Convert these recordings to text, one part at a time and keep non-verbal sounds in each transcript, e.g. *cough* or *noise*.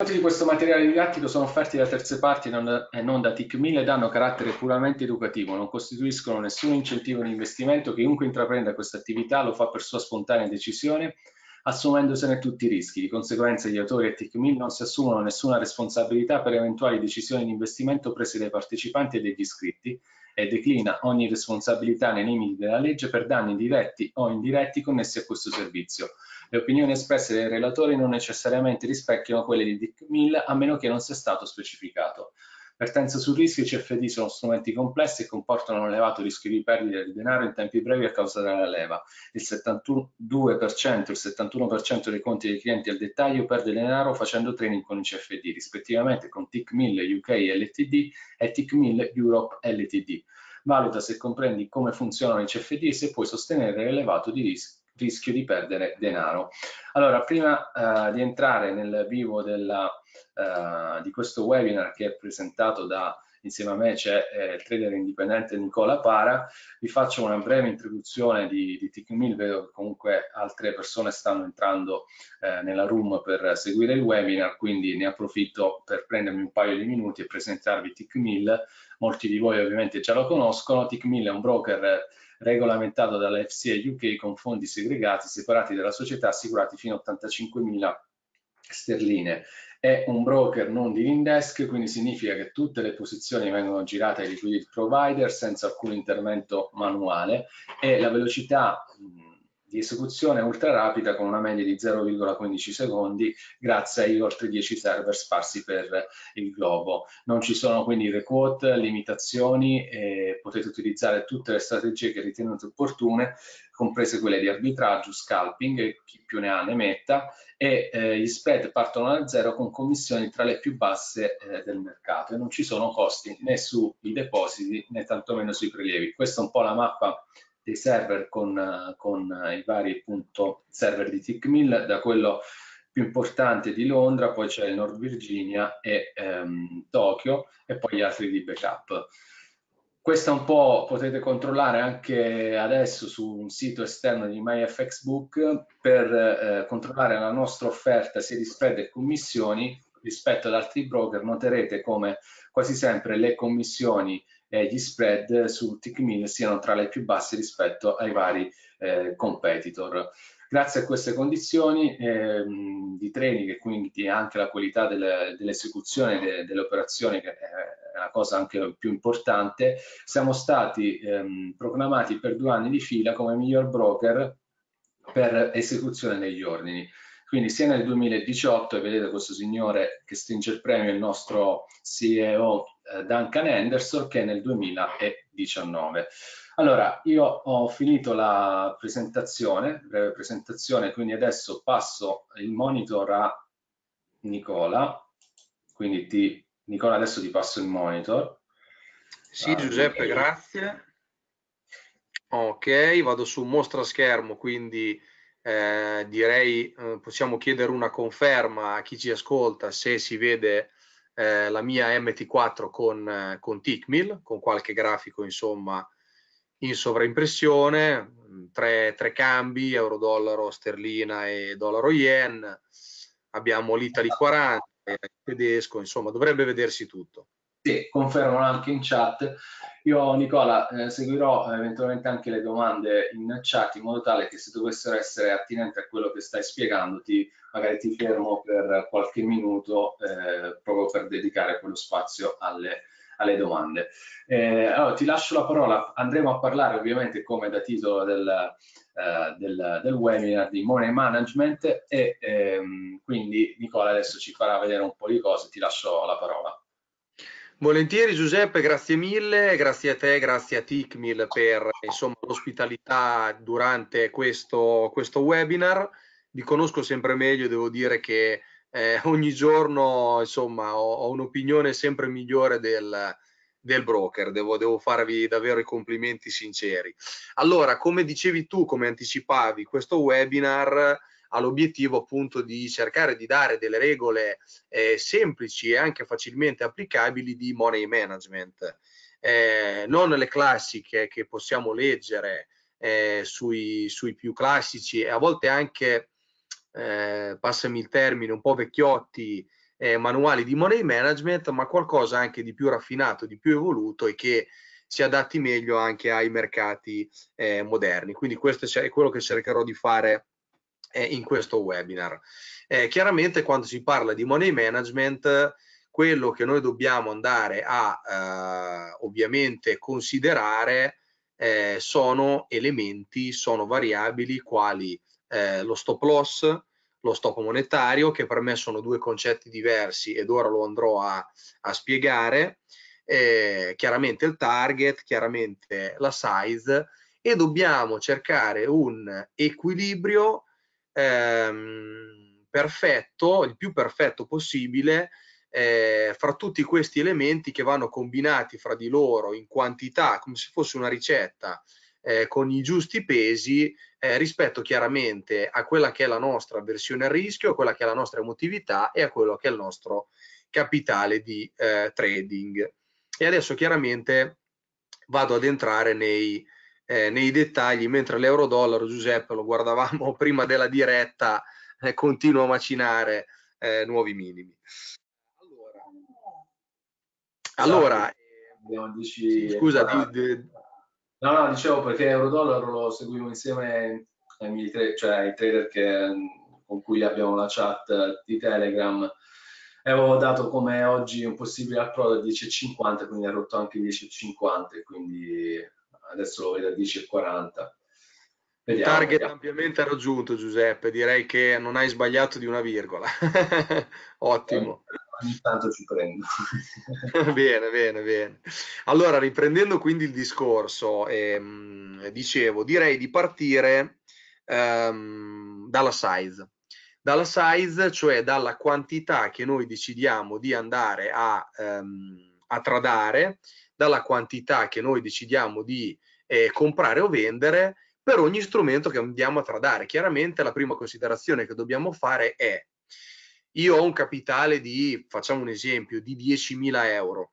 Molti di questo materiale didattico sono offerti da terze parti e non da TIC e ed hanno carattere puramente educativo, non costituiscono nessun incentivo di investimento, chiunque intraprenda questa attività lo fa per sua spontanea decisione, assumendosene tutti i rischi. Di conseguenza gli autori e TIC non si assumono nessuna responsabilità per eventuali decisioni di investimento prese dai partecipanti e dagli iscritti e declina ogni responsabilità nei limiti della legge per danni diretti o indiretti connessi a questo servizio. Le opinioni espresse dai relatori non necessariamente rispecchiano quelle di Dick Mill a meno che non sia stato specificato. Vertenza sul rischio, i CFD sono strumenti complessi e comportano un elevato rischio di perdita di denaro in tempi brevi a causa della leva. Il 72% e il 71% dei conti dei clienti al dettaglio perde denaro facendo training con i CFD, rispettivamente con TIC1000 UK LTD e TIC1000 Europe LTD. Valuta se comprendi come funzionano i CFD e se puoi sostenere l'elevato di rischio rischio di perdere denaro. Allora, prima eh, di entrare nel vivo della, eh, di questo webinar che è presentato da insieme a me c'è eh, il trader indipendente Nicola Para. Vi faccio una breve introduzione di, di TickMill, vedo che comunque altre persone stanno entrando eh, nella room per seguire il webinar, quindi ne approfitto per prendermi un paio di minuti e presentarvi TickMill. Molti di voi ovviamente già lo conoscono, TickMill è un broker regolamentato dall'FCA UK con fondi segregati separati dalla società assicurati fino a 85.000 sterline. È un broker non di Indesk, quindi significa che tutte le posizioni vengono girate ai liquidity provider senza alcun intervento manuale e la velocità di esecuzione ultra rapida con una media di 0,15 secondi grazie ai oltre 10 server sparsi per il globo. Non ci sono quindi requote, limitazioni e potete utilizzare tutte le strategie che ritenete opportune comprese quelle di arbitraggio, scalping chi più ne ha ne metta e eh, gli spread partono da zero con commissioni tra le più basse eh, del mercato e non ci sono costi né sui depositi né tantomeno sui prelievi. Questa è un po' la mappa dei server con, con i vari appunto, server di Tickmill, da quello più importante di Londra, poi c'è il North Virginia e ehm, Tokyo e poi gli altri di backup. Questa un po' potete controllare anche adesso su un sito esterno di MyFXBook per eh, controllare la nostra offerta sia di spread e commissioni rispetto ad altri broker. Noterete come quasi sempre le commissioni eh, gli spread su TickMill siano tra le più basse rispetto ai vari eh, competitor. Grazie a queste condizioni ehm, di training e quindi anche la qualità del, dell'esecuzione de, delle operazioni, che è la cosa anche più importante, siamo stati ehm, proclamati per due anni di fila come miglior broker per esecuzione degli ordini. Quindi sia nel 2018, e vedete questo signore che stringe il premio, il nostro CEO eh, Duncan Henderson che è nel 2019. Allora, io ho finito la presentazione, breve presentazione, quindi adesso passo il monitor a Nicola. Quindi ti, Nicola, adesso ti passo il monitor. Sì, ah, Giuseppe, okay. grazie. Ok, vado su mostra schermo, quindi eh, direi eh, possiamo chiedere una conferma a chi ci ascolta se si vede eh, la mia MT4 con, eh, con Tickmill, con qualche grafico insomma in sovraimpressione, mm, tre, tre cambi, euro-dollaro, sterlina e dollaro-yen, abbiamo l'Italy 40, il tedesco, insomma dovrebbe vedersi tutto. Sì, confermano anche in chat. Io, Nicola, eh, seguirò eh, eventualmente anche le domande in chat in modo tale che se dovessero essere attinenti a quello che stai spiegando, ti, magari ti fermo per qualche minuto eh, proprio per dedicare quello spazio alle, alle domande. Eh, allora, ti lascio la parola, andremo a parlare ovviamente come da titolo del, eh, del, del, webinar di Money Management e ehm, quindi Nicola adesso ci farà vedere un po' di cose, ti lascio la parola. Volentieri Giuseppe, grazie mille, grazie a te, grazie a TICMIL per l'ospitalità durante questo, questo, webinar. Vi conosco sempre meglio, devo dire che eh, ogni giorno insomma, ho, ho un'opinione sempre migliore del, del broker, devo, devo, farvi davvero i complimenti sinceri. Allora, come dicevi tu, come anticipavi, questo webinar ha l'obiettivo appunto di cercare di dare delle regole eh, semplici e anche facilmente applicabili di money management. Eh, non le classiche che possiamo leggere eh, sui, sui, più classici e a volte anche, eh, passami il termine, un po' vecchiotti, eh, manuali di money management, ma qualcosa anche di più raffinato, di più evoluto e che si adatti meglio anche ai mercati eh, moderni. Quindi questo è quello che cercherò di fare eh, in questo webinar. Eh, chiaramente quando si parla di money management quello che noi dobbiamo andare a eh, ovviamente considerare eh, sono elementi, sono variabili quali eh, lo stop loss, lo stop monetario, che per me sono due concetti diversi ed ora lo andrò a, a spiegare, eh, chiaramente il target, chiaramente la size e dobbiamo cercare un equilibrio ehm, perfetto, il più perfetto possibile, eh, fra tutti questi elementi che vanno combinati fra di loro in quantità, come se fosse una ricetta, eh, con i giusti pesi eh, rispetto chiaramente a quella che è la nostra versione al rischio, a quella che è la nostra emotività e a quello che è il nostro capitale di eh, trading. E adesso chiaramente vado ad entrare nei, eh, nei dettagli, mentre l'euro-dollaro, Giuseppe, lo guardavamo *laughs* prima della diretta, eh, continua a macinare eh, nuovi minimi. Allora, esatto. allora sì, scusa, di, di... no, no, dicevo perché euro-dollaro lo seguivo insieme ai, miei tra- cioè ai trader che, con cui abbiamo la chat di Telegram avevo dato come oggi un possibile approdo a 10,50 quindi ha rotto anche 10,50 quindi adesso lo vedo a 10 e 40. Vediamo, target vediamo. ampiamente raggiunto Giuseppe, direi che non hai sbagliato di una virgola. *laughs* Ottimo. Eh, ogni tanto ci prendo. *laughs* bene, bene, bene. Allora, riprendendo quindi il discorso, ehm, dicevo, direi di partire ehm, dalla size. Dalla size, cioè dalla quantità che noi decidiamo di andare a, ehm, a tradare, dalla quantità che noi decidiamo di eh, comprare o vendere per ogni strumento che andiamo a tradare. Chiaramente la prima considerazione che dobbiamo fare è io ho un capitale di, facciamo un esempio, di 10.000 euro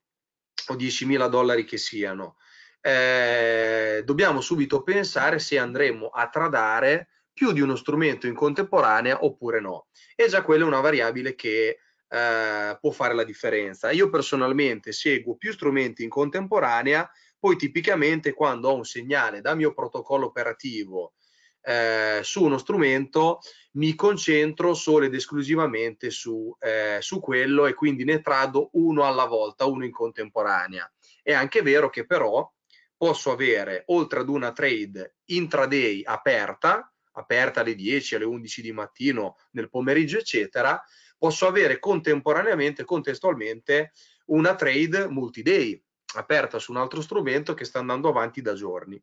o 10.000 dollari che siano. Eh, dobbiamo subito pensare se andremo a tradare più di uno strumento in contemporanea oppure no. E già quella è una variabile che eh, può fare la differenza. Io personalmente seguo più strumenti in contemporanea, poi tipicamente quando ho un segnale da mio protocollo operativo eh, su uno strumento mi concentro solo ed esclusivamente su, eh, su, quello e quindi ne trado uno alla volta, uno in contemporanea. È anche vero che però posso avere oltre ad una trade intraday aperta, aperta alle 10, alle 11 di mattino, nel pomeriggio eccetera, posso avere contemporaneamente, contestualmente, una trade multi-day aperta su un altro strumento che sta andando avanti da giorni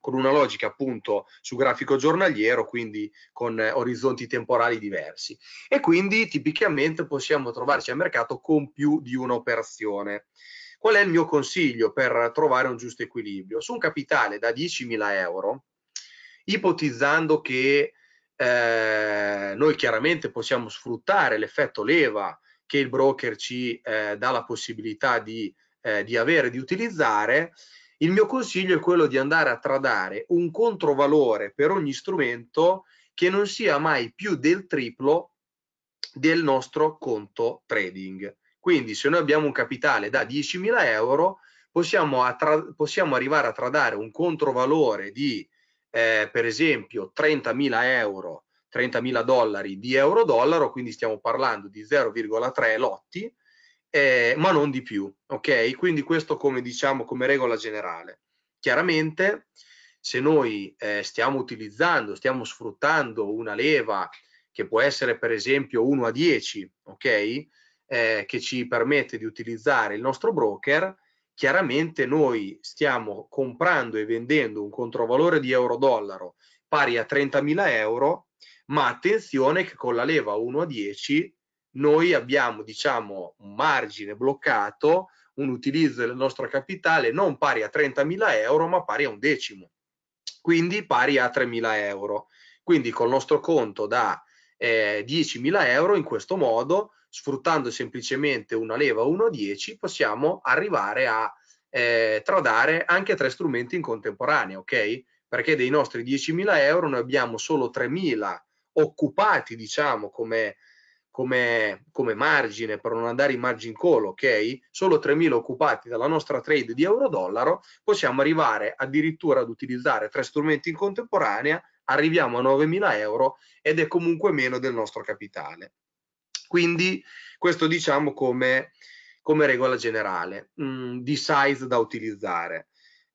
con una logica appunto su grafico giornaliero, quindi con eh, orizzonti temporali diversi. E quindi tipicamente possiamo trovarci al mercato con più di un'operazione. Qual è il mio consiglio per trovare un giusto equilibrio? Su un capitale da 10.000 euro, ipotizzando che eh, noi chiaramente possiamo sfruttare l'effetto leva che il broker ci eh, dà la possibilità di, eh, di avere, di utilizzare, il mio consiglio è quello di andare a tradare un controvalore per ogni strumento che non sia mai più del triplo del nostro conto trading. Quindi se noi abbiamo un capitale da 10.000 euro, possiamo, possiamo, arrivare a tradare un controvalore di eh, per esempio 30.000 euro, 30.000 dollari di euro-dollaro, quindi stiamo parlando di 0,3 lotti, eh, ma non di più, ok? Quindi questo come diciamo come regola generale. Chiaramente se noi eh, stiamo utilizzando, stiamo sfruttando una leva che può essere per esempio 1 a 10, ok? Eh, che ci permette di utilizzare il nostro broker, chiaramente noi stiamo comprando e vendendo un controvalore di euro-dollaro pari a 30.000 euro, ma attenzione che con la leva 1 a 10 noi abbiamo diciamo un margine bloccato, un utilizzo del nostro capitale non pari a 30.000 euro ma pari a un decimo, quindi pari a 3.000 euro. Quindi col nostro conto da eh, 10.000 euro in questo modo sfruttando semplicemente una leva 1.10 possiamo arrivare a eh, tradare anche tre strumenti in contemporanea, ok? Perché dei nostri 10.000 euro noi abbiamo solo 3.000 occupati, diciamo, come, come, come margine per non andare in margin call, ok? Solo 3.000 occupati dalla nostra trade di euro-dollaro, possiamo arrivare addirittura ad utilizzare tre strumenti in contemporanea, arriviamo a 9.000 euro ed è comunque meno del nostro capitale. Quindi questo diciamo come, come regola generale mh, mm, di size da utilizzare.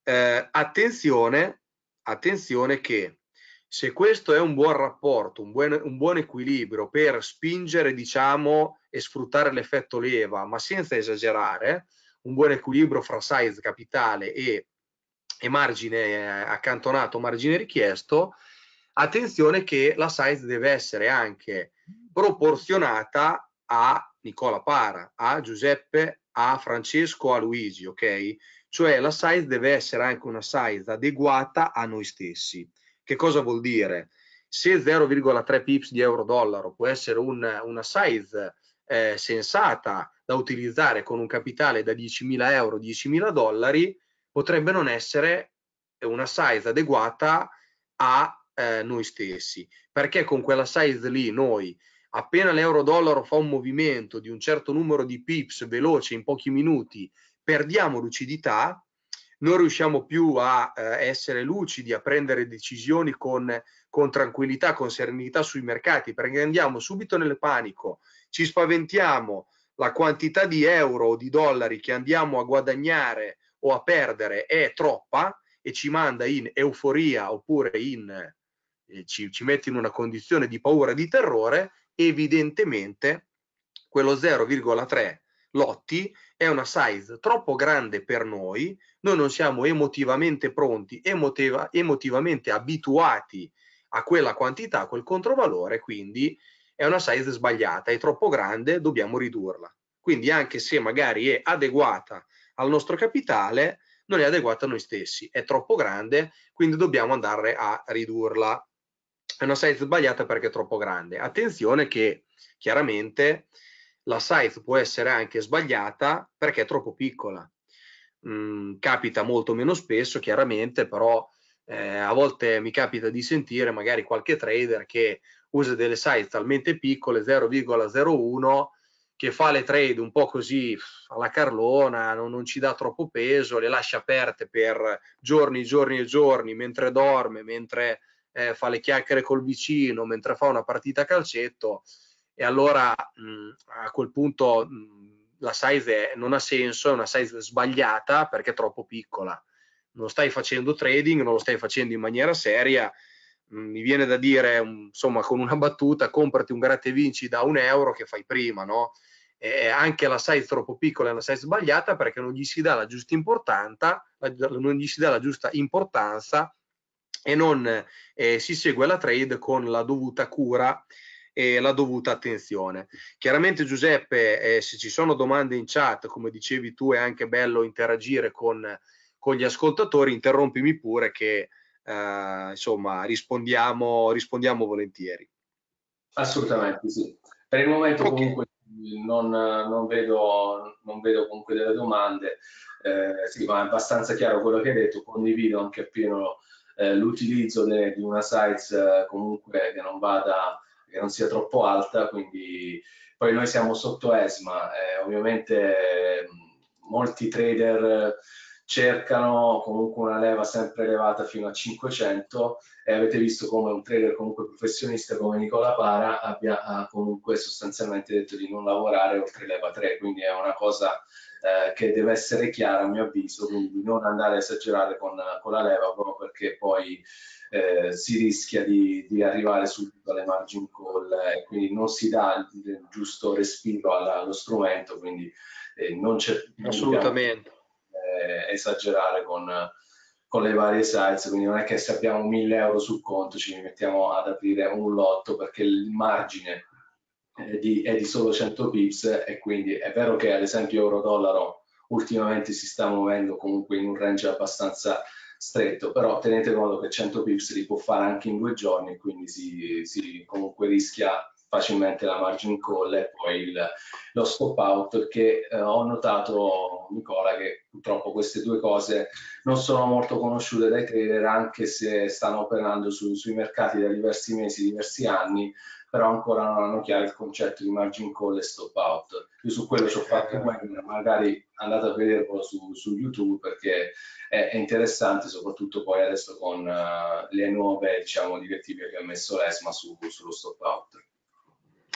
Eh, attenzione, attenzione che se questo è un buon rapporto, un buon, un buon equilibrio per spingere diciamo e sfruttare l'effetto leva ma senza esagerare, un buon equilibrio fra size capitale e, e margine eh, accantonato, margine richiesto, attenzione che la size deve essere anche proporzionata a Nicola Para, a Giuseppe, a Francesco, a Luigi, ok? Cioè la size deve essere anche una size adeguata a noi stessi. Che cosa vuol dire? Se 0,3 pips di euro-dollaro può essere un, una size eh, sensata da utilizzare con un capitale da 10.000 euro, 10.000 dollari, potrebbe non essere una size adeguata a eh, noi stessi, perché con quella size lì noi, appena l'euro-dollaro fa un movimento di un certo numero di pips veloce in pochi minuti, perdiamo lucidità, non riusciamo più a eh, essere lucidi, a prendere decisioni con, con tranquillità, con serenità sui mercati, perché andiamo subito nel panico, ci spaventiamo, la quantità di euro o di dollari che andiamo a guadagnare o a perdere è troppa e ci manda in euforia oppure in ci, ci mette in una condizione di paura e di terrore, evidentemente quello 0,3 lotti è una size troppo grande per noi, noi non siamo emotivamente pronti, emotiva, emotivamente abituati a quella quantità, a quel controvalore, quindi è una size sbagliata, è troppo grande, dobbiamo ridurla. Quindi anche se magari è adeguata al nostro capitale, non è adeguata a noi stessi, è troppo grande, quindi dobbiamo andare a ridurla è eh, una size sbagliata perché è troppo grande. Attenzione che chiaramente la size può essere anche sbagliata perché è troppo piccola. Mm, capita molto meno spesso, chiaramente, però eh, a volte mi capita di sentire magari qualche trader che usa delle size talmente piccole, 0,01, che fa le trade un po' così alla carlona, non, non, ci dà troppo peso, le lascia aperte per giorni, giorni e giorni, mentre dorme, mentre eh, fa le chiacchiere col vicino mentre fa una partita a calcetto e allora mh, mm, a quel punto mh, mm, la size è, non ha senso, è una size sbagliata perché è troppo piccola. Non stai facendo trading, non lo stai facendo in maniera seria. Mh, mm, mi viene da dire, insomma, con una battuta, comprati un gratte vinci da un euro che fai prima, no? E anche la size troppo piccola è una size sbagliata perché non gli si dà la giusta importanza, non gli si dà la giusta importanza e non eh, si segue la trade con la dovuta cura e la dovuta attenzione. Chiaramente Giuseppe, eh, se ci sono domande in chat, come dicevi tu, è anche bello interagire con, con gli ascoltatori, interrompimi pure che eh, insomma rispondiamo, rispondiamo volentieri. Assolutamente sì. Per il momento okay. comunque non, non, vedo, non, vedo, comunque delle domande, eh, sì, ma è abbastanza chiaro quello che hai detto, condivido anche appieno eh, l'utilizzo di una size eh, comunque che non vada, che non sia troppo alta, quindi poi noi siamo sotto ESMA, eh, ovviamente mm, molti trader cercano comunque una leva sempre elevata fino a 500 e avete visto come un trader comunque professionista come Nicola Para abbia comunque sostanzialmente detto di non lavorare oltre leva 3 quindi è una cosa eh, che deve essere chiara a mio avviso quindi non andare a esagerare con, con la leva proprio perché poi eh, si rischia di, di, arrivare subito alle margin call e eh, quindi non si dà il, giusto respiro alla, allo strumento quindi eh, non c'è assolutamente eh, esagerare con, con, le varie sites, quindi non è che se abbiamo 1000 euro sul conto ci mettiamo ad aprire un lotto perché il margine è di, è di solo 100 pips e quindi è vero che ad esempio euro-dollaro ultimamente si sta muovendo comunque in un range abbastanza stretto, però tenete conto che 100 pips li può fare anche in due giorni, quindi si, si comunque rischia facilmente la margin call e poi il, lo stop out che eh, ho notato Nicola che purtroppo queste due cose non sono molto conosciute dai trader anche se stanno operando su, sui mercati da diversi mesi, diversi anni però ancora non hanno chiaro il concetto di margin call e stop out. Io su quello ci ho fatto un eh. magari andate a vederlo su, su YouTube perché è, è, interessante, soprattutto poi adesso con uh, le nuove diciamo, direttive che ha messo l'ESMA su, sullo stop out.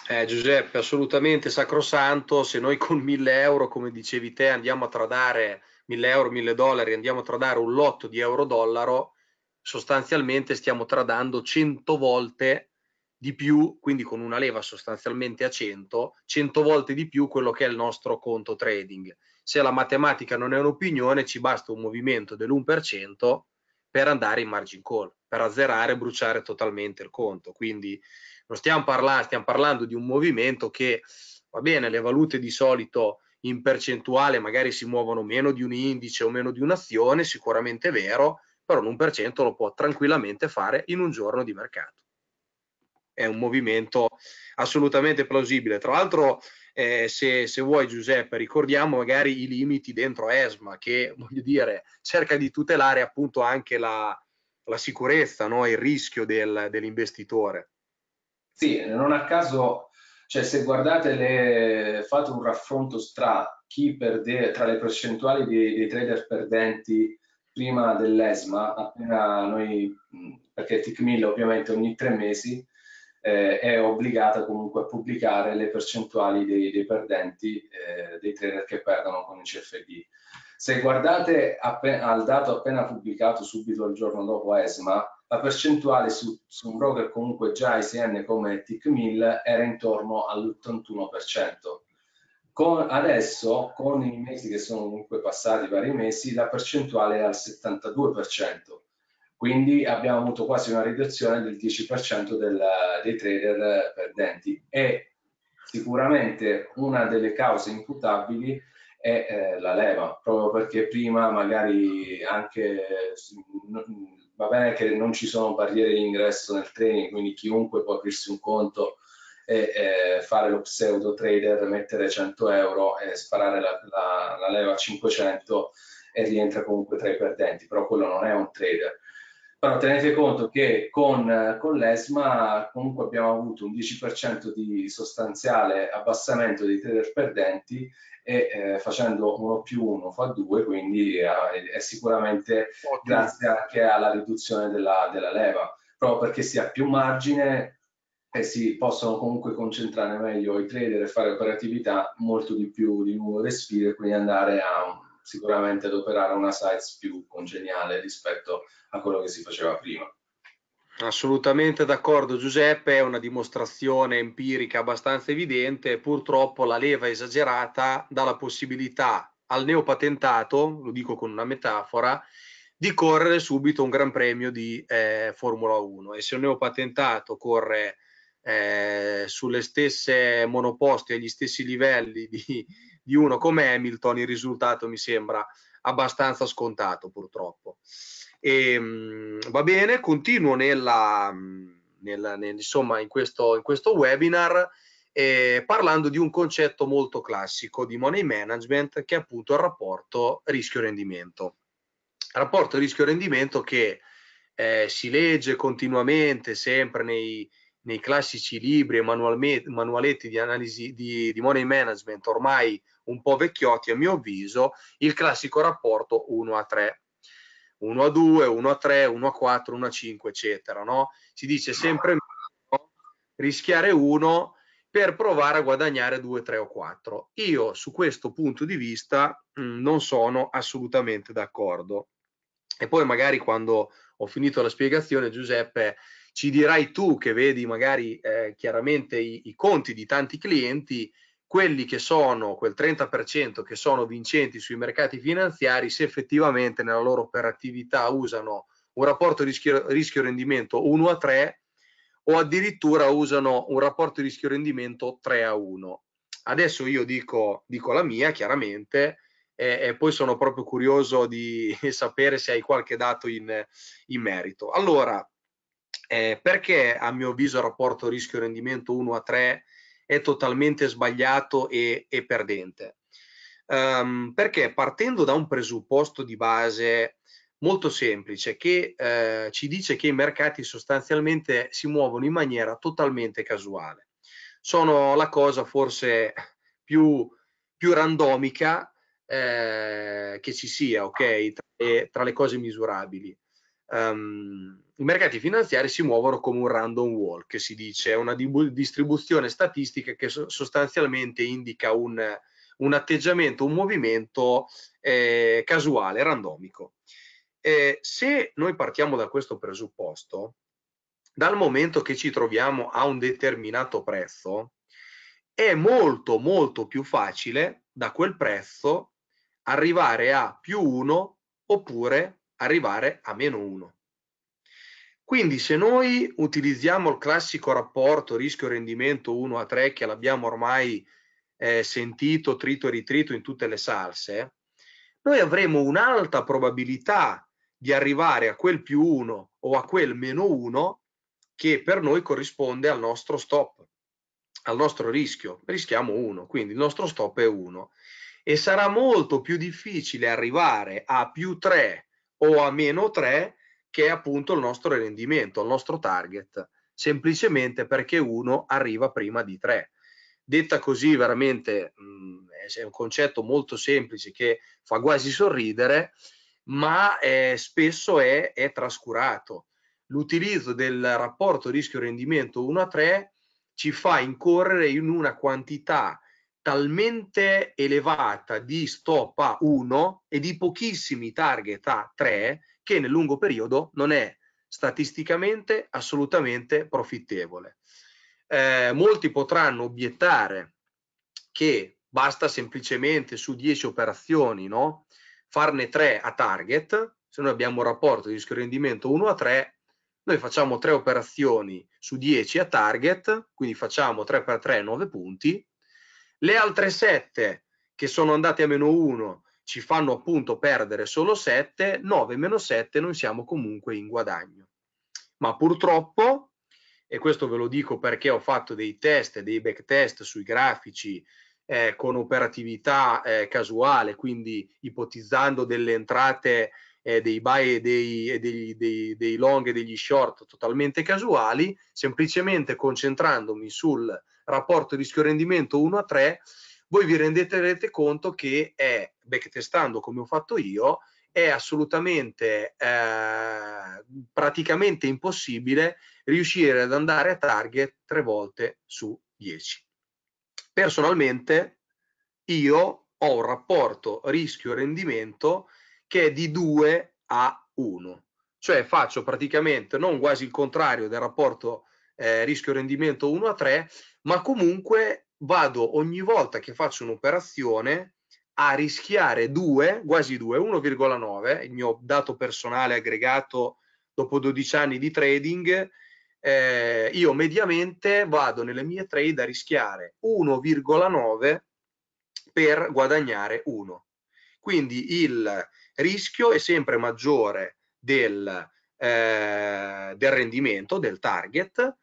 Eh, Giuseppe, assolutamente sacrosanto, se noi con 1000 euro, come dicevi te, andiamo a tradare 1000 euro, 1000 dollari, andiamo a tradare un lotto di euro-dollaro, sostanzialmente stiamo tradando 100 volte di più, quindi con una leva sostanzialmente a 100, 100 volte di più quello che è il nostro conto trading. Se la matematica non è un'opinione, ci basta un movimento dell'1% per andare in margin call, per azzerare e bruciare totalmente il conto. Quindi non stiamo, parla- stiamo parlando di un movimento che va bene, le valute di solito in percentuale magari si muovono meno di un indice o meno di un'azione, sicuramente è vero, però l'1% lo può tranquillamente fare in un giorno di mercato. È un movimento assolutamente plausibile. Tra l'altro eh, se, se, vuoi Giuseppe ricordiamo magari i limiti dentro ESMA che voglio dire cerca di tutelare appunto anche la, la sicurezza, no? il rischio del, dell'investitore. Sì, non a caso, cioè se guardate, le, fate un raffronto tra, chi perde, tra le percentuali dei, dei trader perdenti prima dell'ESMA, appena noi, perché TICMIL ovviamente ogni tre mesi, eh, è obbligata comunque a pubblicare le percentuali dei, dei perdenti, eh, dei trader che perdono con il CFD. Se guardate appena, al dato appena pubblicato subito il giorno dopo ESMA, la percentuale su, su un broker comunque già ICN come TIC1000 era intorno all'81%. Con, adesso, con i mesi che sono comunque passati, vari mesi, la percentuale è al 72%. Quindi abbiamo avuto quasi una riduzione del 10% del, dei trader eh, perdenti e sicuramente una delle cause imputabili è eh, la leva, proprio perché prima magari anche mm, va bene che non ci sono barriere di ingresso nel trading, quindi chiunque può aprirsi un conto e eh, fare lo pseudo trader, mettere 100 euro e sparare la, la, la leva a 500 e rientra comunque tra i perdenti, però quello non è un trader però tenete conto che con, eh, con l'ESMA comunque abbiamo avuto un 10% di sostanziale abbassamento dei trader perdenti e eh, facendo uno più uno fa due, quindi eh, è sicuramente Ottimo. grazie anche alla riduzione della, della leva, proprio perché si ha più margine e si possono comunque concentrare meglio i trader e fare operatività molto di più di nuovo respiro e quindi andare a sicuramente adoperare una size più congeniale rispetto a quello che si faceva prima. Assolutamente d'accordo Giuseppe, è una dimostrazione empirica abbastanza evidente, purtroppo la leva esagerata dà la possibilità al neopatentato, lo dico con una metafora, di correre subito un gran premio di eh, Formula 1 e se un neopatentato corre eh, sulle stesse monoposti agli stessi livelli di, di uno come Hamilton il risultato mi sembra abbastanza scontato purtroppo. E, ehm, va bene, continuo nella, mh, nel, insomma, in, questo, in questo webinar eh, parlando di un concetto molto classico di money management che è appunto il rapporto rischio-rendimento. Rapporto rischio-rendimento che eh, si legge continuamente sempre nei, nei classici libri e manualetti di analisi di, di money management ormai un po' vecchiotti a mio avviso, il classico rapporto 1 a 3. 1 a 2, 1 a 3, 1 a 4, 1 a 5, eccetera. No? Si dice sempre meno rischiare 1 per provare a guadagnare 2, 3 o 4. Io su questo punto di vista mh, mm, non sono assolutamente d'accordo. E poi magari quando ho finito la spiegazione, Giuseppe, ci dirai tu che vedi magari eh, chiaramente i, i conti di tanti clienti, quelli che sono, quel 30% che sono vincenti sui mercati finanziari, se effettivamente nella loro operatività usano un rapporto rischio-rendimento rischio 1 a 3 o addirittura usano un rapporto rischio-rendimento 3 a 1. Adesso io dico, dico la mia, chiaramente, e, e, poi sono proprio curioso di *laughs* sapere se hai qualche dato in, in merito. Allora, eh, perché a mio avviso il rapporto rischio-rendimento 1 a 3 è totalmente sbagliato e, e perdente? Um, perché partendo da un presupposto di base molto semplice che eh, ci dice che i mercati sostanzialmente si muovono in maniera totalmente casuale. Sono la cosa forse più, più randomica eh, che ci sia, ok? Tra tra le cose misurabili um, i mercati finanziari si muovono come un random walk, che si dice, è una distribuzione statistica che sostanzialmente indica un, un, atteggiamento, un movimento eh, casuale, randomico. Eh, se noi partiamo da questo presupposto, dal momento che ci troviamo a un determinato prezzo, è molto molto più facile da quel prezzo arrivare a più 1 oppure arrivare a meno 1. Quindi se noi utilizziamo il classico rapporto rischio-rendimento 1 a 3 che l'abbiamo ormai eh, sentito trito e ritrito in tutte le salse, noi avremo un'alta probabilità di arrivare a quel più 1 o a quel meno 1 che per noi corrisponde al nostro stop, al nostro rischio. Rischiamo 1, quindi il nostro stop è 1 e sarà molto più difficile arrivare a più 3 o a meno 3 che è appunto il nostro rendimento, il nostro target, semplicemente perché uno arriva prima di 3. Detta così veramente mh, mm, è un concetto molto semplice che fa quasi sorridere, ma è, eh, spesso è, è trascurato. L'utilizzo del rapporto rischio-rendimento 1 a 3 ci fa incorrere in una quantità talmente elevata di stop a 1 e di pochissimi target a 3 che nel lungo periodo non è statisticamente assolutamente profittevole. Eh, molti potranno obiettare che basta semplicemente su 10 operazioni no? farne 3 a target, se noi abbiamo un rapporto di rischio rendimento 1 a 3, noi facciamo 3 operazioni su 10 a target, quindi facciamo 3 per 3 9 punti, le altre 7 che sono andate a meno 1 ci fanno appunto perdere solo 7, 9 meno 7 noi siamo comunque in guadagno. Ma purtroppo, e questo ve lo dico perché ho fatto dei test, dei backtest sui grafici eh, con operatività eh, casuale, quindi ipotizzando delle entrate eh, dei buy e dei, dei, dei, dei, long e degli short totalmente casuali, semplicemente concentrandomi sul rapporto rischio-rendimento 1 a 3, voi vi renderete conto che è, backtestando come ho fatto io, è assolutamente eh, praticamente impossibile riuscire ad andare a target tre volte su 10. Personalmente io ho un rapporto rischio-rendimento che è di 2 a 1, cioè faccio praticamente non quasi il contrario del rapporto eh, rischio rendimento 1 a 3, ma comunque vado ogni volta che faccio un'operazione a rischiare 2, quasi 2, 1,9, il mio dato personale aggregato dopo 12 anni di trading, eh, io mediamente vado nelle mie trade a rischiare 1,9 per guadagnare 1. Quindi il rischio è sempre maggiore del, eh, del rendimento, del target,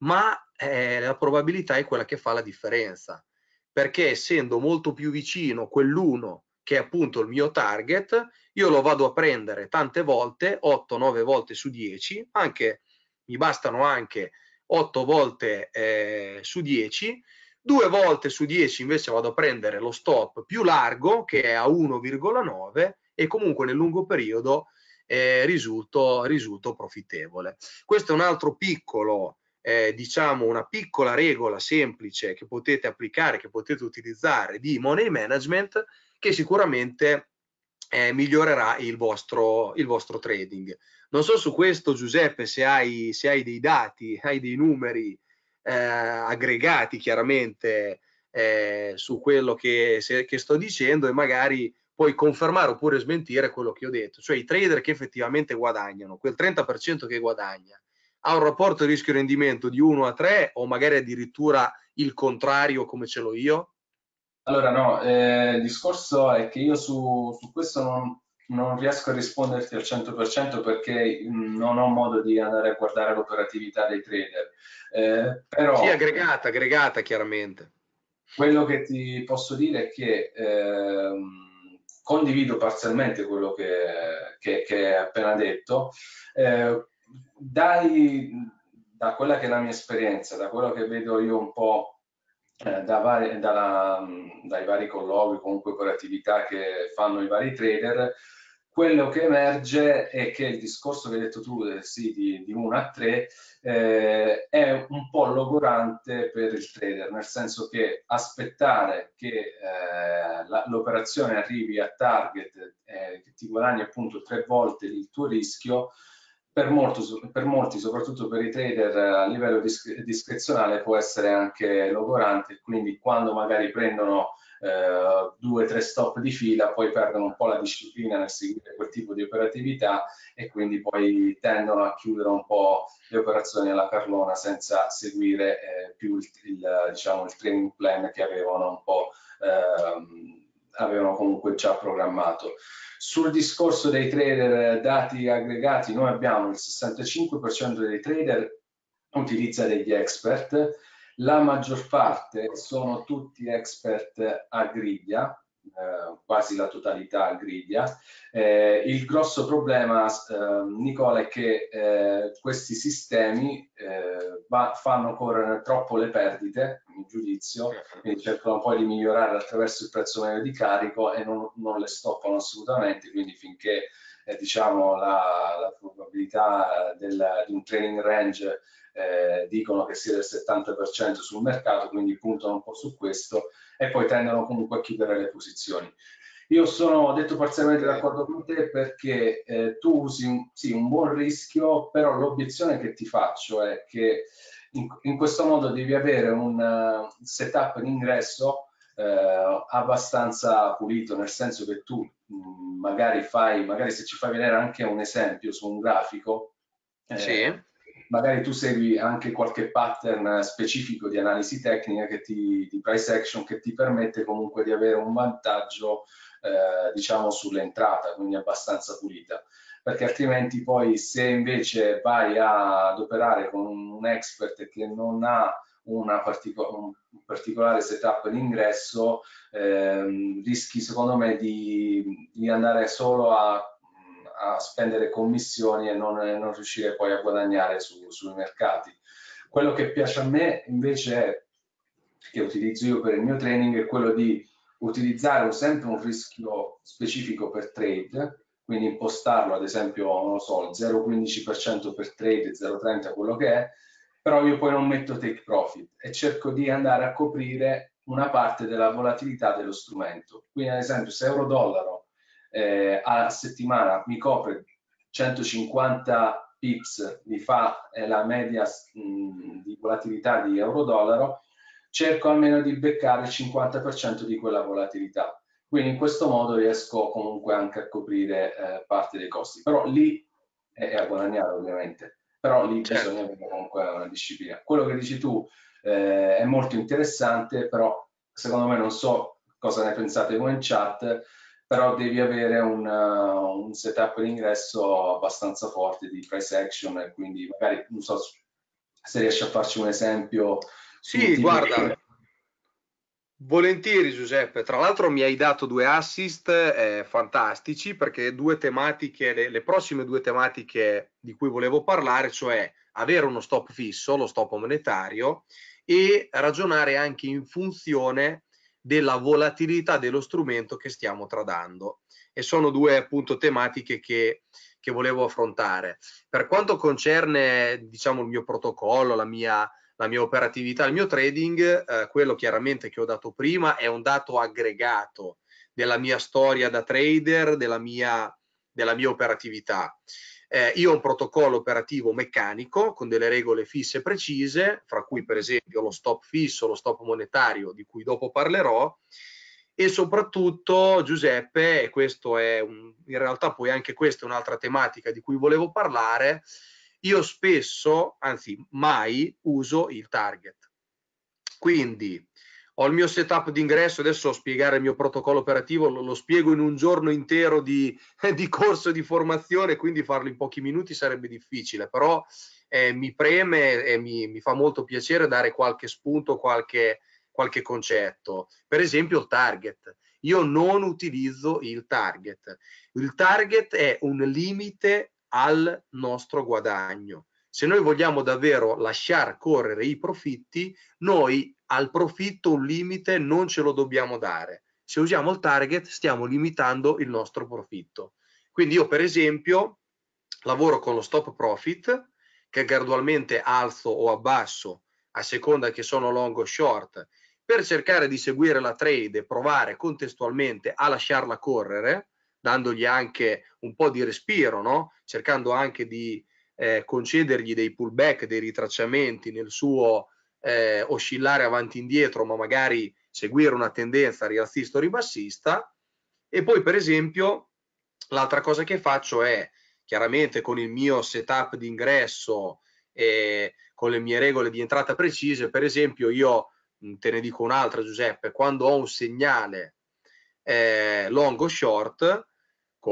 ma eh, la probabilità è quella che fa la differenza, perché essendo molto più vicino quell'uno che è appunto il mio target, io lo vado a prendere tante volte, 8-9 volte su 10, anche, mi bastano anche 8 volte eh, su 10, due volte su 10 invece vado a prendere lo stop più largo che è a 1,9 e comunque nel lungo periodo eh, risulto, risulto profittevole. Questo è un altro piccolo eh, diciamo una piccola regola semplice che potete applicare, che potete utilizzare di money management che sicuramente eh, migliorerà il vostro, il vostro trading. Non so su questo Giuseppe se hai, se hai dei dati, hai dei numeri eh, aggregati chiaramente eh, su quello che, se, che, sto dicendo e magari puoi confermare oppure smentire quello che ho detto, cioè i trader che effettivamente guadagnano, quel 30% che guadagna ha un rapporto rischio-rendimento di 1 a 3 o magari addirittura il contrario come ce l'ho io? Allora no, eh, il discorso è che io su, su questo non, non, riesco a risponderti al 100% perché mm, non ho modo di andare a guardare l'operatività dei trader. Eh, però, sì, aggregata, aggregata chiaramente. Quello che ti posso dire è che eh, condivido parzialmente quello che, hai appena detto. Eh, dai, da quella che è la mia esperienza, da quello che vedo io un po' eh, da vari, dalla, dai vari colloqui, comunque per attività che fanno i vari trader, quello che emerge è che il discorso che hai detto tu eh, sì, di, di 1 a 3 eh, è un po' logorante per il trader, nel senso che aspettare che eh, l'operazione arrivi a target, eh, che ti guadagni appunto tre volte il tuo rischio, per, molto, per molti, soprattutto per i trader eh, a livello discrezionale, può essere anche logorante, quindi quando magari prendono eh, due o tre stop di fila, poi perdono un po' la disciplina nel seguire quel tipo di operatività e quindi poi tendono a chiudere un po' le operazioni alla carlona senza seguire eh, più il, il, diciamo, il training plan che avevano un po' ehm, avevano comunque già programmato. Sul discorso dei trader eh, dati aggregati, noi abbiamo il 65% dei trader utilizza degli expert, la maggior parte sono tutti expert a griglia, eh, quasi la totalità a griglia. Eh, il grosso problema, eh, Nicola, è che eh, questi sistemi eh, va, fanno correre troppo le perdite mio giudizio, quindi certo. cercano poi di migliorare attraverso il prezzo medio di carico e non, non le stoppano assolutamente, quindi finché eh, diciamo, la, la probabilità del, di un training range eh, dicono che sia del 70% sul mercato, quindi puntano un po' su questo e poi tendono comunque a chiudere le posizioni. Io sono detto parzialmente d'accordo con te perché eh, tu usi un, sì, un buon rischio, però l'obiezione che ti faccio è che in, in questo modo devi avere un uh, setup d'ingresso ingresso eh, abbastanza pulito, nel senso che tu mh, magari fai, magari se ci fai vedere anche un esempio su un grafico, eh, sì. magari tu segui anche qualche pattern specifico di analisi tecnica che ti, di price action che ti permette comunque di avere un vantaggio eh, diciamo sull'entrata, quindi abbastanza pulita perché altrimenti poi se invece vai ad operare con un expert che non ha partico un particolare setup d'ingresso, ehm, rischi secondo me di, di andare solo a, a, spendere commissioni e non, non riuscire poi a guadagnare su, sui mercati. Quello che piace a me invece è, che utilizzo io per il mio training è quello di utilizzare sempre un rischio specifico per trade, quindi impostarlo ad esempio, non lo so, 0,15% per trade, 0,30 quello che è, però io poi non metto take profit e cerco di andare a coprire una parte della volatilità dello strumento. Quindi ad esempio se euro-dollaro eh, a settimana mi copre 150 pips, mi fa eh, la media mh, di volatilità di euro-dollaro, cerco almeno di beccare il 50% di quella volatilità. Quindi in questo modo riesco comunque anche a coprire eh, parte dei costi, però lì è a guadagnare ovviamente, però lì certo. bisogna avere comunque una disciplina. Quello che dici tu eh, è molto interessante, però secondo me non so cosa ne pensate voi in chat, però devi avere una, uh, un setup d'ingresso abbastanza forte di price action e quindi magari non so se riesci a farci un esempio sì, guarda, volentieri Giuseppe, tra l'altro mi hai dato due assist eh, fantastici perché due tematiche, le, le prossime due tematiche di cui volevo parlare, cioè avere uno stop fisso, lo stop monetario e ragionare anche in funzione della volatilità dello strumento che stiamo tradando e sono due appunto tematiche che, che volevo affrontare. Per quanto concerne diciamo il mio protocollo, la mia la mia operatività, il mio trading, eh, quello chiaramente che ho dato prima è un dato aggregato della mia storia da trader, della mia, della mia operatività. Eh, io ho un protocollo operativo meccanico con delle regole fisse e precise, fra cui per esempio lo stop fisso, lo stop monetario, di cui dopo parlerò, e soprattutto Giuseppe, e questo è un, in realtà poi anche questa è un'altra tematica di cui volevo parlare, io spesso, anzi mai, uso il target. Quindi ho il mio setup d'ingresso, adesso spiegare il mio protocollo operativo, lo, lo spiego in un giorno intero di, *laughs* di, corso di formazione, quindi farlo in pochi minuti sarebbe difficile, però eh, mi preme e mi, mi, fa molto piacere dare qualche spunto, qualche, qualche concetto. Per esempio il target. Io non utilizzo il target. Il target è un limite al nostro guadagno. Se noi vogliamo davvero lasciar correre i profitti, noi al profitto un limite non ce lo dobbiamo dare. Se usiamo il target stiamo limitando il nostro profitto. Quindi io per esempio lavoro con lo stop profit che gradualmente alzo o abbasso a seconda che sono long o short per cercare di seguire la trade e provare contestualmente a lasciarla correre dandogli anche un po' di respiro, no? cercando anche di eh, concedergli dei pullback, dei ritracciamenti nel suo eh, oscillare avanti e indietro, ma magari seguire una tendenza rialzista o ribassista. E poi, per esempio, l'altra cosa che faccio è chiaramente con il mio setup di ingresso e con le mie regole di entrata precise, per esempio, io mm, te ne dico un'altra, Giuseppe, quando ho un segnale eh, long o short,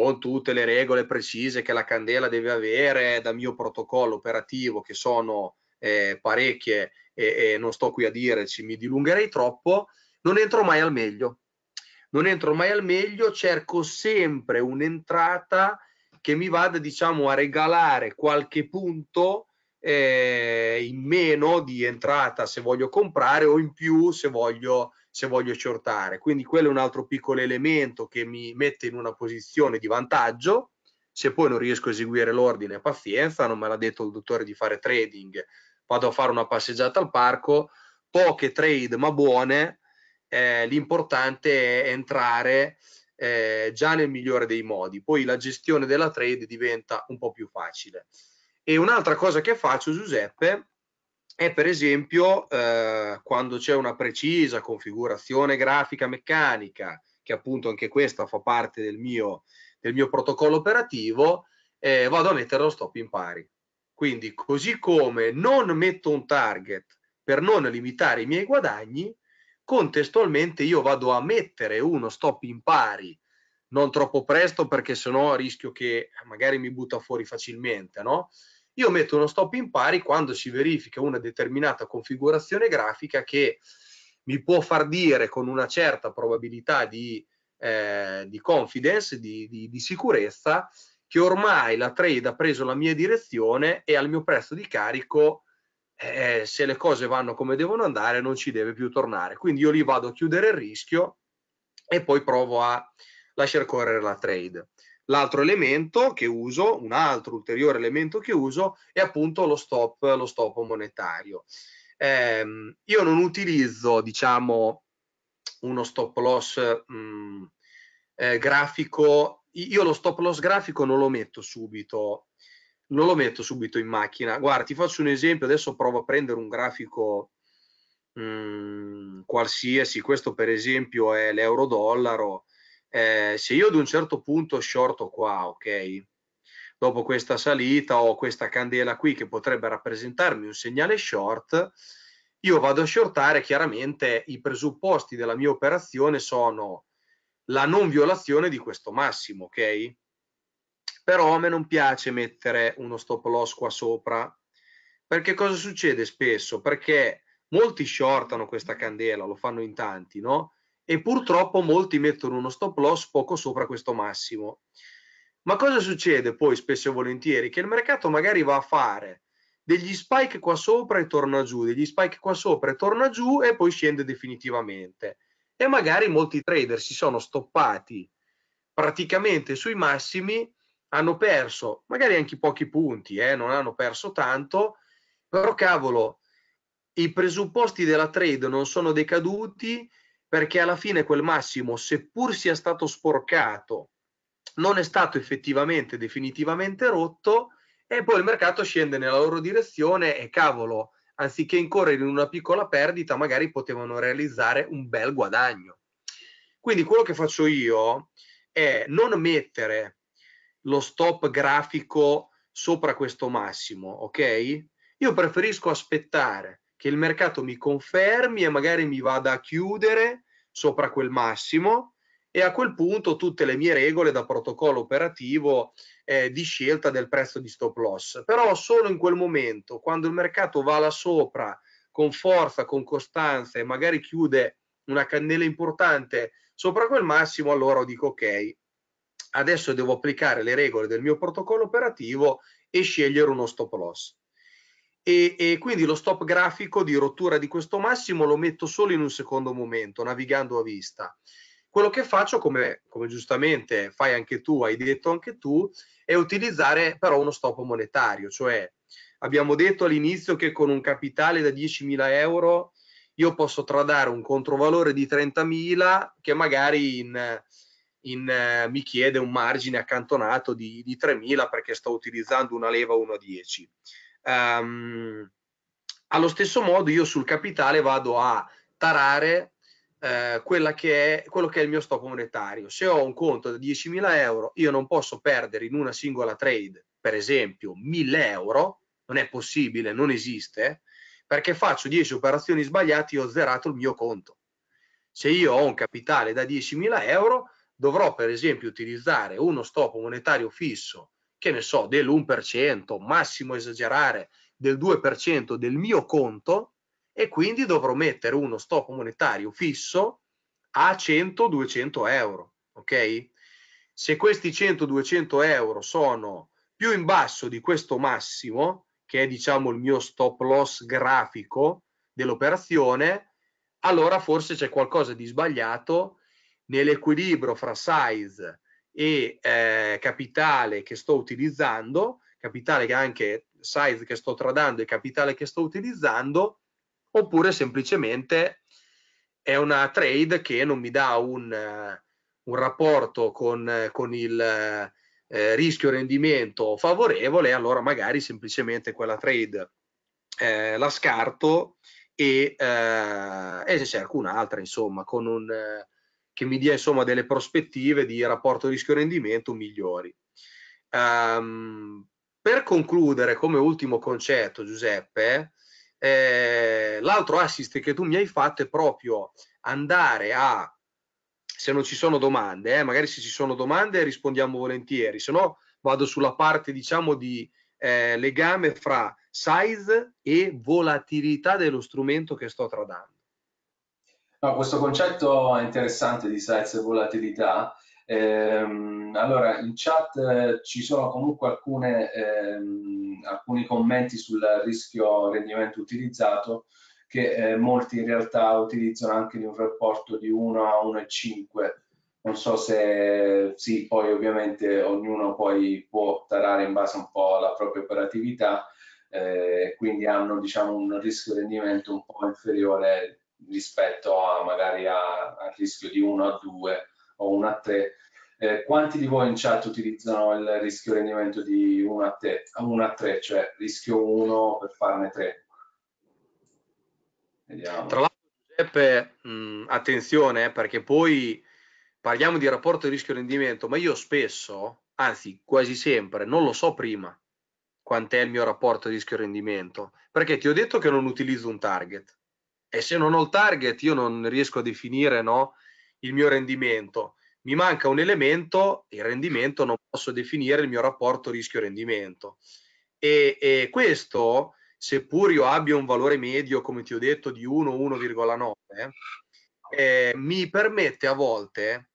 con tutte le regole precise che la candela deve avere dal mio protocollo operativo, che sono eh, parecchie e, e non sto qui a dire ci mi dilungherei troppo, non entro mai al meglio. Non entro mai al meglio, cerco sempre un'entrata che mi vada diciamo a regalare qualche punto eh, meno di entrata se voglio comprare o in più se voglio, se voglio shortare. Quindi quello è un altro piccolo elemento che mi mette in una posizione di vantaggio. Se poi non riesco a eseguire l'ordine, pazienza, non me l'ha detto il dottore di fare trading, vado a fare una passeggiata al parco, poche trade ma buone, eh, l'importante è entrare eh, già nel migliore dei modi, poi la gestione della trade diventa un po' più facile. E un'altra cosa che faccio, Giuseppe, è per esempio eh, quando c'è una precisa configurazione grafica meccanica, che appunto anche questa fa parte del mio, del mio protocollo operativo, eh, vado a mettere lo stop in pari. Quindi così come non metto un target per non limitare i miei guadagni, contestualmente io vado a mettere uno stop in pari non troppo presto perché sennò rischio che magari mi butta fuori facilmente, no? Io metto uno stop in pari quando si verifica una determinata configurazione grafica che mi può far dire con una certa probabilità di, eh, di confidence, di, di, di sicurezza, che ormai la trade ha preso la mia direzione e al mio prezzo di carico eh, se le cose vanno come devono andare non ci deve più tornare quindi io lì vado a chiudere il rischio e poi provo a lasciare correre la trade L'altro elemento che uso, un altro ulteriore elemento che uso, è appunto lo stop, lo stop monetario. Eh, io non utilizzo, diciamo, uno stop loss mh, mm, eh, grafico. Io lo stop loss grafico non lo metto subito, non lo metto subito in macchina. Guarda, ti faccio un esempio, adesso provo a prendere un grafico mh, mm, qualsiasi, questo per esempio è l'euro dollaro, eh, se io ad un certo punto shorto qua, ok, dopo questa salita ho questa candela qui che potrebbe rappresentarmi un segnale short, io vado a shortare, chiaramente i presupposti della mia operazione sono la non violazione di questo massimo, ok? Però a me non piace mettere uno stop loss qua sopra, perché cosa succede spesso? Perché molti shortano questa candela, lo fanno in tanti, no? e purtroppo molti mettono uno stop loss poco sopra questo massimo. Ma cosa succede poi spesso e volentieri? Che il mercato magari va a fare degli spike qua sopra e torna giù, degli spike qua sopra e torna giù e poi scende definitivamente. E magari molti trader si sono stoppati praticamente sui massimi, hanno perso magari anche pochi punti, eh, non hanno perso tanto, però cavolo, i presupposti della trade non sono decaduti perché alla fine quel massimo, seppur sia stato sporcato, non è stato effettivamente definitivamente rotto e poi il mercato scende nella loro direzione e cavolo, anziché incorrere in una piccola perdita, magari potevano realizzare un bel guadagno. Quindi quello che faccio io è non mettere lo stop grafico sopra questo massimo, ok? Io preferisco aspettare che il mercato mi confermi e magari mi vada a chiudere sopra quel massimo e a quel punto tutte le mie regole da protocollo operativo eh, di scelta del prezzo di stop loss. Però solo in quel momento, quando il mercato va là sopra con forza, con costanza e magari chiude una candela importante sopra quel massimo, allora dico ok, adesso devo applicare le regole del mio protocollo operativo e scegliere uno stop loss e, e, quindi lo stop grafico di rottura di questo massimo lo metto solo in un secondo momento, navigando a vista. Quello che faccio, come, come giustamente fai anche tu, hai detto anche tu, è utilizzare però uno stop monetario, cioè abbiamo detto all'inizio che con un capitale da 10.000 euro io posso tradare un controvalore di 30.000 che magari in, in, eh, mi chiede un margine accantonato di, di 3.000 perché sto utilizzando una leva 1 a 10 Um, allo stesso modo io sul capitale vado a tarare eh, che è, quello che è il mio stop monetario. Se ho un conto da 10.000 euro, io non posso perdere in una singola trade, per esempio, 1.000 euro, non è possibile, non esiste, perché faccio 10 operazioni sbagliate e ho zerato il mio conto. Se io ho un capitale da 10.000 euro, dovrò per esempio utilizzare uno stop monetario fisso che ne so, dell'1%, massimo esagerare, del 2% del mio conto e quindi dovrò mettere uno stop monetario fisso a 100-200 euro, ok? Se questi 100-200 euro sono più in basso di questo massimo, che è diciamo il mio stop loss grafico dell'operazione, allora forse c'è qualcosa di sbagliato nell'equilibrio fra size e eh, capitale che sto utilizzando, capitale che anche size che sto tradando e capitale che sto utilizzando, oppure semplicemente è una trade che non mi dà un, uh, un rapporto con, uh, con il uh, rischio rendimento favorevole, allora magari semplicemente quella trade eh, la scarto e, eh, e se c'è alcun'altra, insomma, con un che mi dia insomma delle prospettive di rapporto rischio-rendimento migliori. Um, per concludere come ultimo concetto Giuseppe, eh, l'altro assist che tu mi hai fatto è proprio andare a, se non ci sono domande, eh, magari se ci sono domande rispondiamo volentieri, se no vado sulla parte diciamo di eh, legame fra size e volatilità dello strumento che sto tradando. No, questo concetto è interessante di size e volatilità. Ehm, allora, in chat eh, ci sono comunque alcune, ehm, alcuni commenti sul rischio rendimento utilizzato che eh, molti in realtà utilizzano anche in un rapporto di 1 a 1,5. Non so se sì, poi ovviamente ognuno poi può tarare in base un po' alla propria operatività, eh, quindi hanno diciamo un rischio rendimento un po' inferiore rispetto a, magari al rischio di 1 a 2 o 1 a 3. Eh, quanti di voi in chat utilizzano il rischio rendimento di 1 a, te, 1 a 3, cioè rischio 1 per farne 3? Vediamo. Tra l'altro Giuseppe, mh, attenzione eh, perché poi parliamo di rapporto rischio-rendimento, ma io spesso, anzi quasi sempre, non lo so prima quant'è il mio rapporto rischio-rendimento, perché ti ho detto che non utilizzo un target e se non ho il target io non riesco a definire no, il mio rendimento. Mi manca un elemento, il rendimento, non posso definire il mio rapporto rischio-rendimento. E, e questo, seppur io abbia un valore medio, come ti ho detto, di 1-1,9, eh, mi permette a volte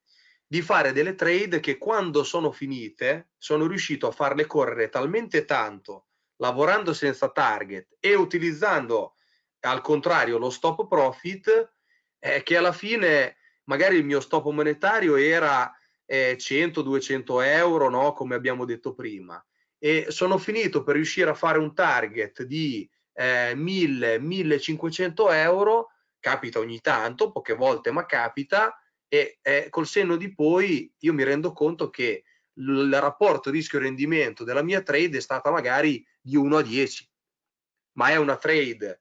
di fare delle trade che quando sono finite sono riuscito a farle correre talmente tanto lavorando senza target e utilizzando al contrario, lo stop profit è che alla fine magari il mio stop monetario era eh, 100-200 euro, no? come abbiamo detto prima, e sono finito per riuscire a fare un target di eh, 1000-1500 euro, capita ogni tanto, poche volte ma capita, e eh, col senno di poi io mi rendo conto che il rapporto rischio-rendimento della mia trade è stata magari di 1 a 10, ma è una trade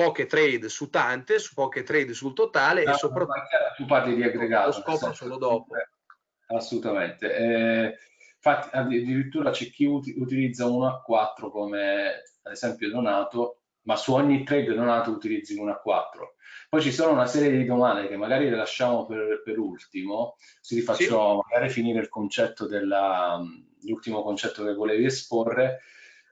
poche trade su tante, su poche trade sul totale no, e ah, soprattutto tu parli di aggregato. Lo scopro solo dopo. Assolutamente. Eh, infatti addirittura c'è chi ut- utilizza 1 a 4 come ad esempio Donato, ma su ogni trade Donato utilizzi 1 a 4. Poi ci sono una serie di domande che magari le lasciamo per, per ultimo, se ti faccio sì. magari finire il concetto della, l'ultimo concetto che volevi esporre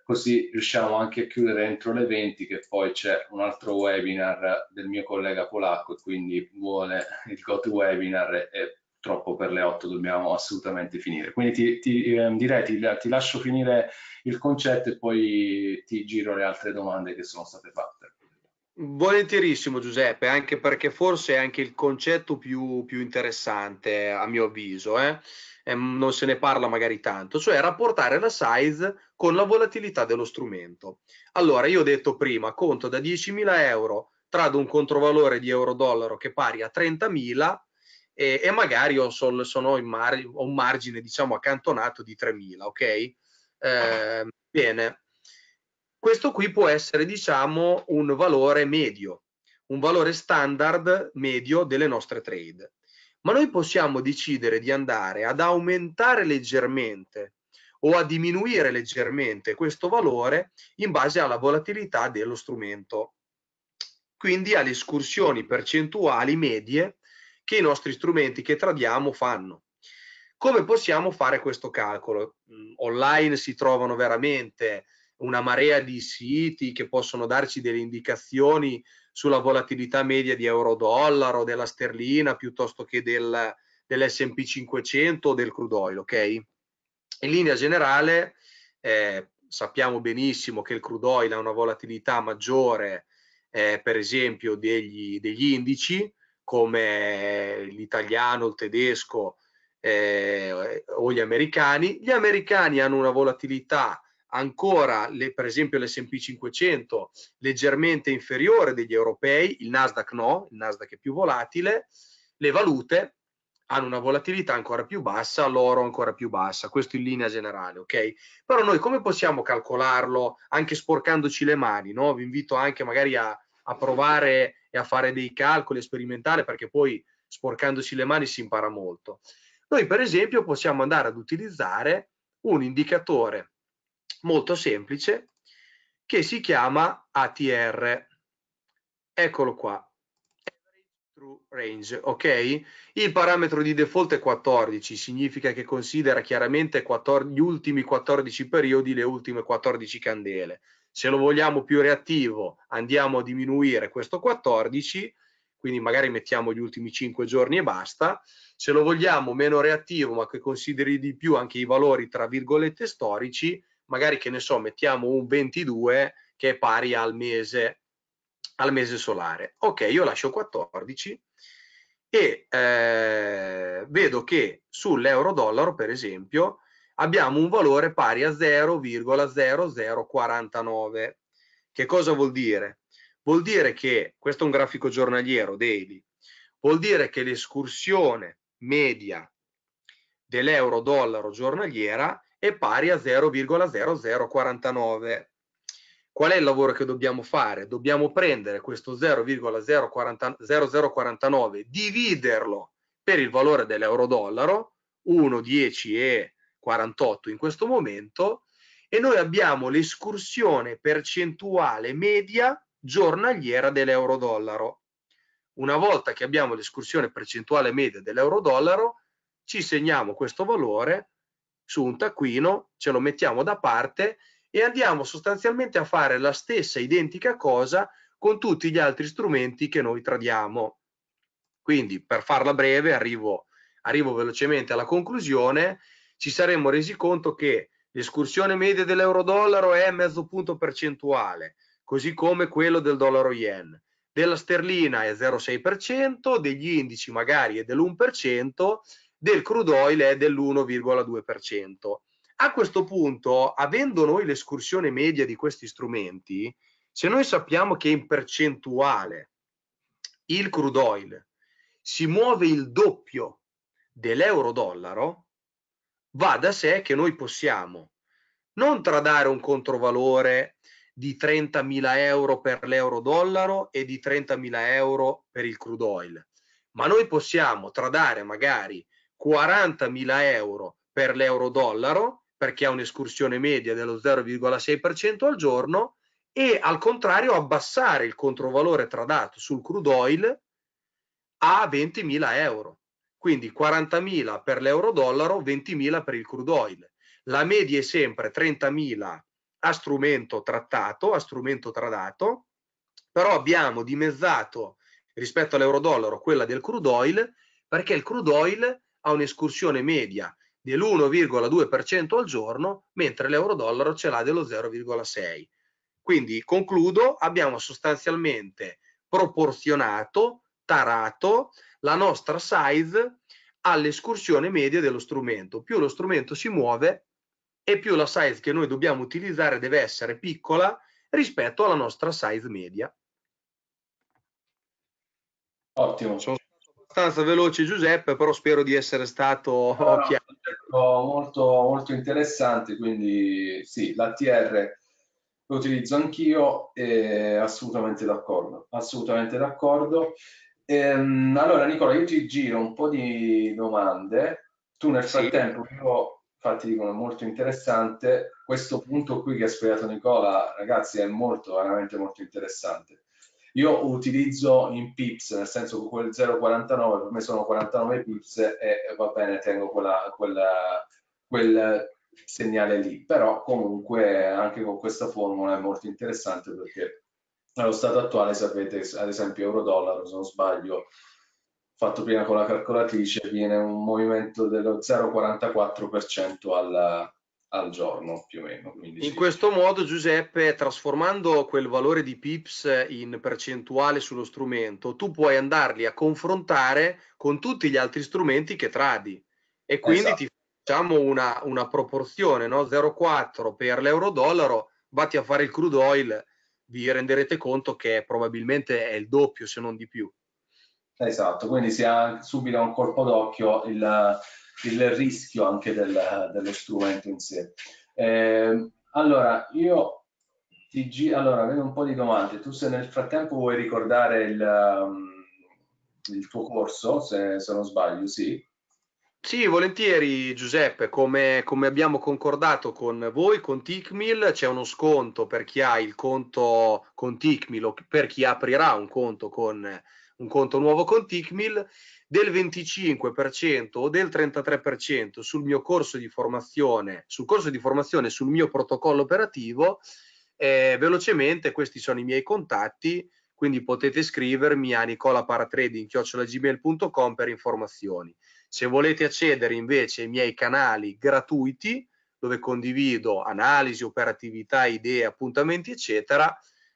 così riusciamo anche a chiudere entro le 20 che poi c'è un altro webinar del mio collega polacco quindi vuole il GOT webinar e troppo per le 8 dobbiamo assolutamente finire. Quindi ti, ti eh, direi ti, ti lascio finire il concetto e poi ti giro le altre domande che sono state fatte. Volentierissimo Giuseppe, anche perché forse è anche il concetto più, più interessante a mio avviso. Eh? eh, non se ne parla magari tanto, cioè rapportare la size con la volatilità dello strumento. Allora, io ho detto prima, conto da 10.000 euro, trado un controvalore di euro-dollaro che pari a 30.000 e, e magari ho, sol, sono mar, ho un margine, diciamo, accantonato di 3.000, ok? Eh, bene. Questo qui può essere, diciamo, un valore medio, un valore standard medio delle nostre trade ma noi possiamo decidere di andare ad aumentare leggermente o a diminuire leggermente questo valore in base alla volatilità dello strumento, quindi alle escursioni percentuali medie che i nostri strumenti che tradiamo fanno. Come possiamo fare questo calcolo? Mm, online si trovano veramente una marea di siti che possono darci delle indicazioni sulla volatilità media di euro-dollaro, della sterlina piuttosto che del, dell'S&P 500 o del crude oil, ok? In linea generale eh, sappiamo benissimo che il crude oil ha una volatilità maggiore eh, per esempio degli, degli indici come l'italiano, il tedesco eh, o gli americani. Gli americani hanno una volatilità ancora le, per esempio l'S&P 500 leggermente inferiore degli europei, il Nasdaq no, il Nasdaq è più volatile, le valute hanno una volatilità ancora più bassa, l'oro ancora più bassa, questo in linea generale, ok? Però noi come possiamo calcolarlo anche sporcandoci le mani, no? Vi invito anche magari a, a provare e a fare dei calcoli, a sperimentare, perché poi sporcandoci le mani si impara molto. Noi per esempio possiamo andare ad utilizzare un indicatore molto semplice che si chiama ATR. Eccolo qua. True range, ok? Il parametro di default è 14, significa che considera chiaramente 14, gli ultimi 14 periodi, le ultime 14 candele. Se lo vogliamo più reattivo, andiamo a diminuire questo 14, quindi magari mettiamo gli ultimi 5 giorni e basta. Se lo vogliamo meno reattivo, ma che consideri di più anche i valori tra virgolette storici, magari che ne so, mettiamo un 22 che è pari al mese, al mese solare. Ok, io lascio 14 e eh, vedo che sull'euro dollaro, per esempio, abbiamo un valore pari a 0,0049. Che cosa vuol dire? Vuol dire che, questo è un grafico giornaliero, daily, vuol dire che l'escursione media dell'euro dollaro giornaliera è pari a 0,0049. Qual è il lavoro che dobbiamo fare? Dobbiamo prendere questo 0,0049, dividerlo per il valore dell'euro-dollaro, 1,10 e 48 in questo momento, e noi abbiamo l'escursione percentuale media giornaliera dell'euro-dollaro. Una volta che abbiamo l'escursione percentuale media dell'euro-dollaro, ci segniamo questo valore su un taccuino, ce lo mettiamo da parte e andiamo sostanzialmente a fare la stessa identica cosa con tutti gli altri strumenti che noi tradiamo. Quindi per farla breve arrivo, arrivo velocemente alla conclusione, ci saremmo resi conto che l'escursione media dell'euro-dollaro è mezzo punto percentuale, così come quello del dollaro-yen. Della sterlina è 0,6%, degli indici magari è dell'1%, del crude oil è dell'1,2%. A questo punto, avendo noi l'escursione media di questi strumenti, se noi sappiamo che in percentuale il crude oil si muove il doppio dell'euro-dollaro, va da sé che noi possiamo non tradare un controvalore di 30.000 euro per l'euro-dollaro e di 30.000 euro per il crude oil, ma noi possiamo tradare magari 40.000 euro per l'euro-dollaro, perché ha un'escursione media dello 0,6% al giorno, e al contrario abbassare il controvalore tradato sul crude oil a 20.000 euro. Quindi 40.000 per l'euro-dollaro, 20.000 per il crude oil. La media è sempre 30.000 a strumento trattato, a strumento tradato, però abbiamo dimezzato rispetto all'euro-dollaro quella del crude oil perché il crude oil ha un'escursione media dell'1,2% al giorno, mentre l'euro-dollaro ce l'ha dello 0,6%. Quindi concludo, abbiamo sostanzialmente proporzionato, tarato la nostra size all'escursione media dello strumento. Più lo strumento si muove e più la size che noi dobbiamo utilizzare deve essere piccola rispetto alla nostra size media. Ottimo abbastanza veloce Giuseppe, però spero di essere stato no, chiaro. Molto, molto interessante, quindi sì, l'ATR lo utilizzo anch'io e assolutamente d'accordo, assolutamente d'accordo. Ehm, allora Nicola, io ti giro un po' di domande, tu nel frattempo, sì. io, infatti dicono molto interessante, questo punto qui che ha spiegato Nicola, ragazzi, è molto, veramente molto interessante. Io utilizzo in pips, nel senso che quel 0,49 per me sono 49 pips e va bene, tengo quella, quella, quel segnale lì, però comunque anche con questa formula è molto interessante perché allo stato attuale sapete ad esempio euro-dollaro, se non sbaglio, fatto prima con la calcolatrice, viene un movimento dello 0,44% alla, al giorno più o meno. in sì. questo modo Giuseppe, trasformando quel valore di pips in percentuale sullo strumento, tu puoi andarli a confrontare con tutti gli altri strumenti che tradi e quindi esatto. ti facciamo una, una proporzione, no? 0,4 per l'euro dollaro, vatti a fare il crude oil, vi renderete conto che probabilmente è il doppio se non di più. Esatto, quindi si ha subito un colpo d'occhio il il rischio anche del, dello strumento in sé. Eh, allora, io ti giro, allora, avevo un po' di domande. Tu se nel frattempo vuoi ricordare il, um, il tuo corso, se, se non sbaglio, sì? Sì, volentieri Giuseppe, come, come, abbiamo concordato con voi, con Ticmil c'è uno sconto per chi ha il conto con Ticmil o per chi aprirà un conto, con, un conto nuovo con Ticmil del 25% o del 33% sul mio corso di formazione, sul corso di formazione sul mio protocollo operativo, eh, velocemente questi sono i miei contatti, quindi potete scrivermi a nicolaparatrade.gmail.com per informazioni. Se volete accedere invece ai miei canali gratuiti, dove condivido analisi, operatività, idee, appuntamenti, eccetera,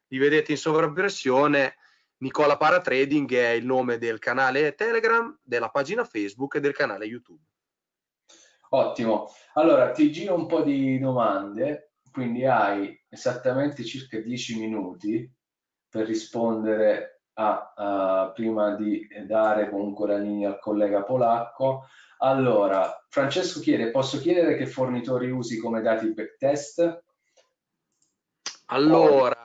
li vedete in sovrappressione Nicola Paratrading è il nome del canale Telegram, della pagina Facebook e del canale YouTube. Ottimo. Allora, ti giro un po' di domande, quindi hai esattamente circa 10 minuti per rispondere a, uh, prima di dare comunque la linea al collega polacco. Allora, Francesco chiede, posso chiedere che fornitori usi come dati backtest? Allora,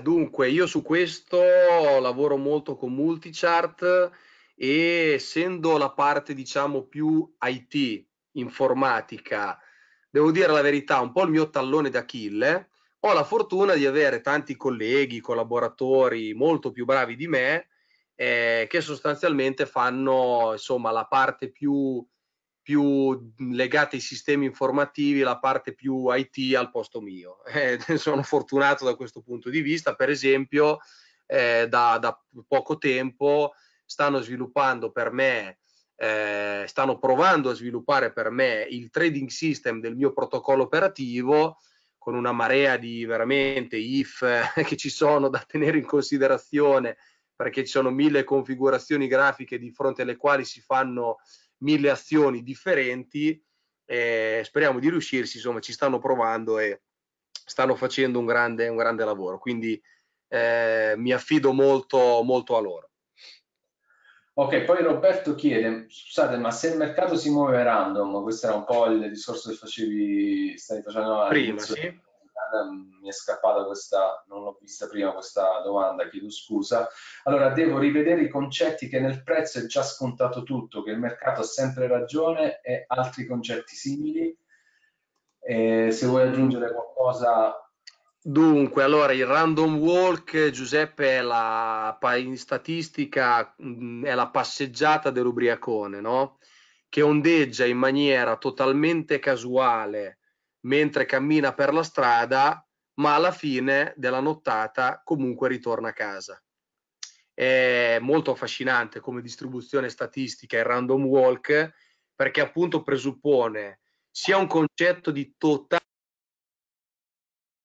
dunque, io su questo lavoro molto con multichart e essendo la parte, diciamo, più IT, informatica, devo dire la verità, un po' il mio tallone d'Achille, ho la fortuna di avere tanti colleghi, collaboratori molto più bravi di me eh, che sostanzialmente fanno insomma la parte più più legate ai sistemi informativi, la parte più IT al posto mio. *laughs* Eh, sono fortunato da questo punto di vista, per esempio eh, da, da, poco tempo stanno sviluppando per me, eh, stanno provando a sviluppare per me il trading system del mio protocollo operativo con una marea di veramente if eh, *laughs* che ci sono da tenere in considerazione perché ci sono mille configurazioni grafiche di fronte alle quali si fanno mille azioni differenti. Eh, speriamo di riuscirci, insomma ci stanno provando e stanno facendo un grande, un grande lavoro, quindi eh, mi affido molto, molto a loro. Ok, poi Roberto chiede, scusate, ma se il mercato si muove random, questo era un po' il discorso che facevi, stavi facendo prima, sì mi è scappata questa, non l'ho vista prima questa domanda, chiedo scusa. Allora, devo rivedere i concetti che nel prezzo è già scontato tutto, che il mercato ha sempre ragione e altri concetti simili. E se vuoi aggiungere qualcosa... Dunque, allora, il random walk, Giuseppe, è la, in statistica è la passeggiata dell'ubriacone, no? Che ondeggia in maniera totalmente casuale mentre cammina per la strada, ma alla fine della nottata comunque ritorna a casa. È molto affascinante come distribuzione statistica il random walk perché appunto presuppone sia un concetto di totale